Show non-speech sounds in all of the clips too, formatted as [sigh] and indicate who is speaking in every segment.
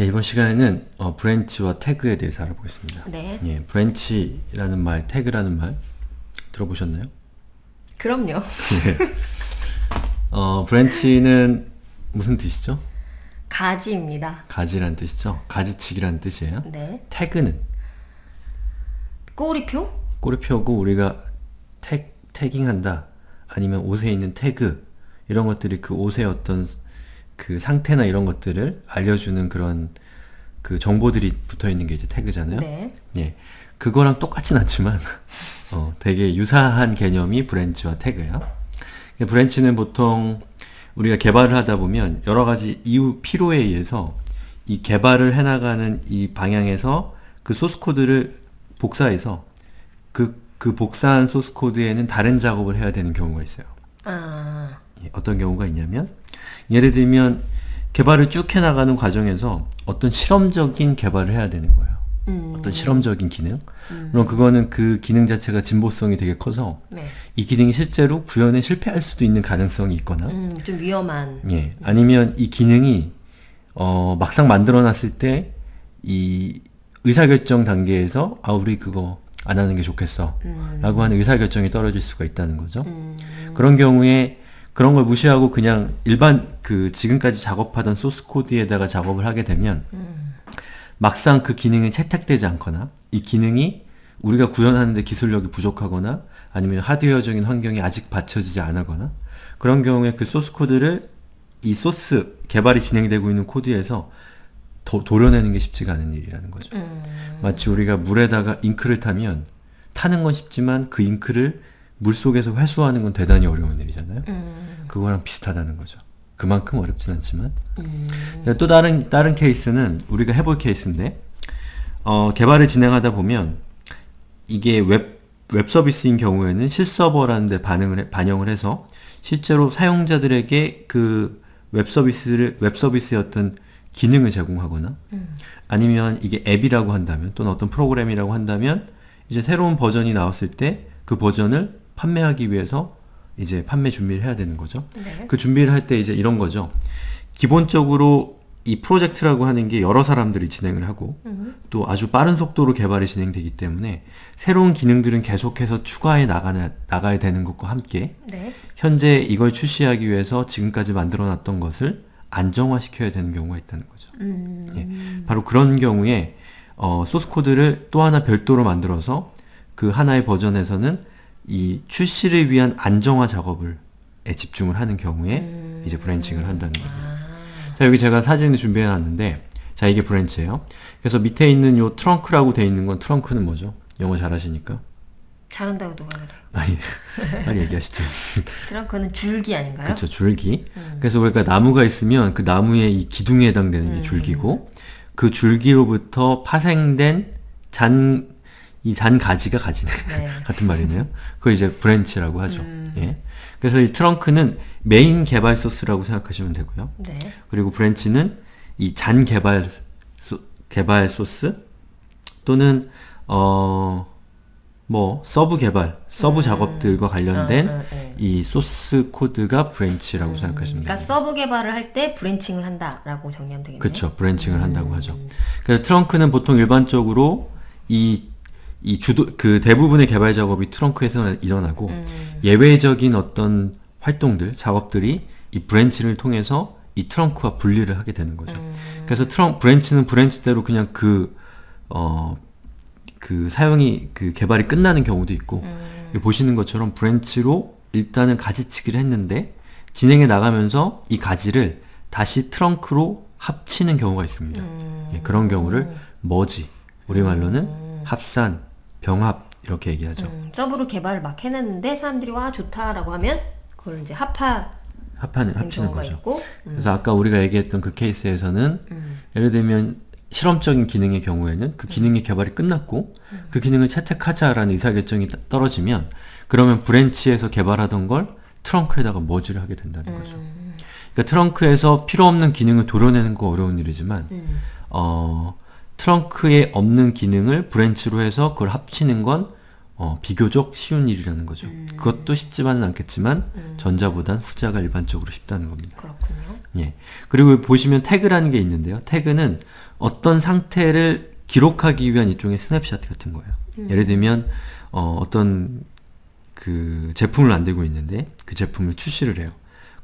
Speaker 1: 예, 이번 시간에는 어, 브랜치와 태그에 대해서 알아보겠습니다. 네. 예, 브랜치라는 말, 태그라는 말 들어보셨나요? 그럼요. 예. 어, 브랜치는 무슨 뜻이죠? 가지입니다. 가지란 뜻이죠? 가지치기란 뜻이에요? 네. 태그는? 꼬리표? 꼬리표고 우리가 태깅한다 아니면 옷에 있는 태그 이런 것들이 그 옷의 어떤 그 상태나 이런 것들을 알려주는 그런 그 정보들이 붙어 있는 게 이제 태그잖아요. 네. 예. 그거랑 똑같진 않지만 [laughs] 어, 되게 유사한 개념이 브랜치와 태그예요. 브랜치는 보통 우리가 개발을 하다 보면 여러 가지 이유 필요에 의해서 이 개발을 해나가는 이 방향에서 그 소스 코드를 복사해서 그, 그 복사한 소스 코드에는 다른 작업을 해야 되는 경우가 있어요. 아... 예, 어떤 경우가 있냐면 예를 들면 개발을 쭉 해나가는 과정에서 어떤 실험적인 개발을 해야 되는 거예요. 음. 어떤 실험적인 기능. 음. 물론 그거는 그 기능 자체가 진보성이 되게 커서 네. 이 기능이 실제로 구현에 실패할 수도 있는 가능성이 있거나 음, 좀 위험한. 예. 아니면 이 기능이 어, 막상 만들어놨을 때 이 의사결정 단계에서 아 우리 그거 안 하는 게 좋겠어라고 음. 하는 의사결정이 떨어질 수가 있다는 거죠. 음. 그런 경우에 그런 걸 무시하고 그냥 일반 그 지금까지 작업하던 소스 코드에다가 작업을 하게 되면 음. 막상 그 기능이 채택되지 않거나 이 기능이 우리가 구현하는데 기술력이 부족하거나 아니면 하드웨어적인 환경이 아직 받쳐지지 않거나 그런 경우에 그 소스 코드를 이 소스 개발이 진행되고 있는 코드에서 도, 도려내는 게 쉽지가 않은 일이라는 거죠. 음. 마치 우리가 물에다가 잉크를 타면 타는 건 쉽지만 그 잉크를 물 속에서 회수하는 건 대단히 어려운 일이잖아요. 음. 그거랑 비슷하다는 거죠. 그만큼 어렵진 않지만. 음. 또 다른, 다른 케이스는 우리가 해볼 케이스인데, 어, 개발을 진행하다 보면 이게 웹, 웹 서비스인 경우에는 실서버라는 데 반응을, 해, 반영을 해서 실제로 사용자들에게 그 웹 서비스를, 웹 서비스의 어 기능을 제공하거나 음. 아니면 이게 앱이라고 한다면 또는 어떤 프로그램이라고 한다면 이제 새로운 버전이 나왔을 때 그 버전을 판매하기 위해서 이제 판매 준비를 해야 되는 거죠. 네. 그 준비를 할 때 이제 이런 거죠. 기본적으로 이 프로젝트라고 하는 게 여러 사람들이 진행을 하고 음. 또 아주 빠른 속도로 개발이 진행되기 때문에 새로운 기능들은 계속해서 추가해 나가는, 나가야 되는 것과 함께 네. 현재 이걸 출시하기 위해서 지금까지 만들어 놨던 것을 안정화시켜야 되는 경우가 있다는 거죠. 음. 예, 바로 그런 경우에 어, 소스 코드를 또 하나 별도로 만들어서 그 하나의 버전에서는 이 출시를 위한 안정화 작업을 에 집중을 하는 경우에 음... 이제 브랜칭을 한다는 겁니다. 아... 자 여기 제가 사진을 준비해놨는데 자 이게 브랜치예요. 그래서 밑에 있는 요 트렁크라고 돼 있는 건 트렁크는 뭐죠? 영어 잘하시니까. 잘한다고 누가 그래. 아, 예. 빨리 얘기하시죠. [laughs] 트렁크는 줄기 아닌가요? 그렇죠, 줄기. 음. 그래서 우리가 나무가 있으면 그 나무의 이 기둥에 해당되는 게 음. 줄기고 음. 그 줄기로부터 파생된 잔 이잔 가지가 가지네 네. [laughs] 같은 말이네요. 그 이제 브랜치라고 하죠. 음. 예. 그래서 이 트렁크는 메인 개발 소스라고 생각하시면 되고요. 네. 그리고 브랜치는 이 잔 개발 소, 개발 소스 또는 어 뭐 서브 개발, 서브 음. 작업들과 관련된 아, 아, 네. 이 소스 코드가 브랜치라고 음. 생각하시면 그러니까 됩니다. 그러니까 서브 개발을 할 때 브랜칭을 한다라고 정리하면 되겠네요. 그렇죠. 브랜칭을 음. 한다고 하죠. 그래서 트렁크는 보통 일반적으로 이이 주도 그 대부분의 개발 작업이 트렁크에서 일어나고 음. 예외적인 어떤 활동들 작업들이 이 브랜치를 통해서 이 트렁크와 분리를 하게 되는 거죠. 음. 그래서 트렁 브랜치는 브랜치대로 그냥 그 어, 그 사용이 그 개발이 끝나는 경우도 있고 음. 보시는 것처럼 브랜치로 일단은 가지치기를 했는데 진행해 나가면서 이 가지를 다시 트렁크로 합치는 경우가 있습니다. 음. 예, 그런 경우를 음. 머지 우리말로는 음. 합산 병합 이렇게 얘기하죠. 음, 서브로 개발을 막 해놨는데 사람들이 와 좋다라고 하면 그걸 이제 합하 합하는 합치는 거죠. 있고, 음. 그래서 아까 우리가 얘기했던 그 케이스에서는 음. 예를 들면 실험적인 기능의 경우에는 그 음. 기능의 개발이 끝났고 음. 그 기능을 채택하자라는 의사결정이 떨어지면 그러면 브랜치에서 개발하던 걸 트렁크에다가 머지를 하게 된다는 거죠. 음. 그러니까 트렁크에서 필요 없는 기능을 도려내는 거 어려운 일이지만 어. 트렁크에 없는 기능을 브랜치로 해서 그걸 합치는 건 어, 비교적 쉬운 일이라는 거죠. 음. 그것도 쉽지만은 않겠지만 음. 전자보단 후자가 일반적으로 쉽다는 겁니다. 그렇군요. 예. 그리고 보시면 태그라는 게 있는데요. 태그는 어떤 상태를 기록하기 위한 일종의 스냅샷 같은 거예요. 음. 예를 들면 어, 어떤 그 제품을 만들고 있는데 그 제품을 출시를 해요.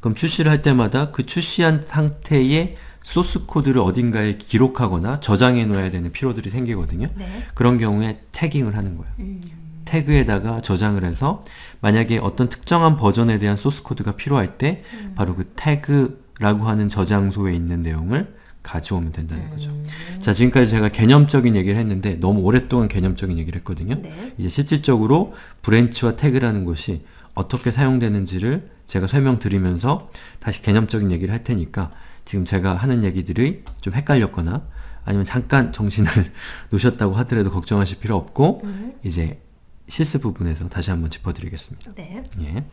Speaker 1: 그럼 출시를 할 때마다 그 출시한 상태의 소스 코드를 어딘가에 기록하거나 저장해 놓아야 되는 피로들이 생기거든요. 네. 그런 경우에 태깅을 하는 거예요. 음. 태그에다가 저장을 해서 만약에 어떤 특정한 버전에 대한 소스 코드가 필요할 때 음. 바로 그 태그라고 하는 저장소에 있는 내용을 가져오면 된다는 거죠. 음. 자, 지금까지 제가 개념적인 얘기를 했는데 너무 오랫동안 개념적인 얘기를 했거든요. 네. 이제 실질적으로 브랜치와 태그라는 것이 어떻게 사용되는지를 제가 설명드리면서 다시 개념적인 얘기를 할 테니까 지금 제가 하는 얘기들이 좀 헷갈렸거나 아니면 잠깐 정신을 [laughs] 놓으셨다고 하더라도 걱정하실 필요 없고 음. 이제 실습 부분에서 다시 한번 짚어드리겠습니다. 네. 예.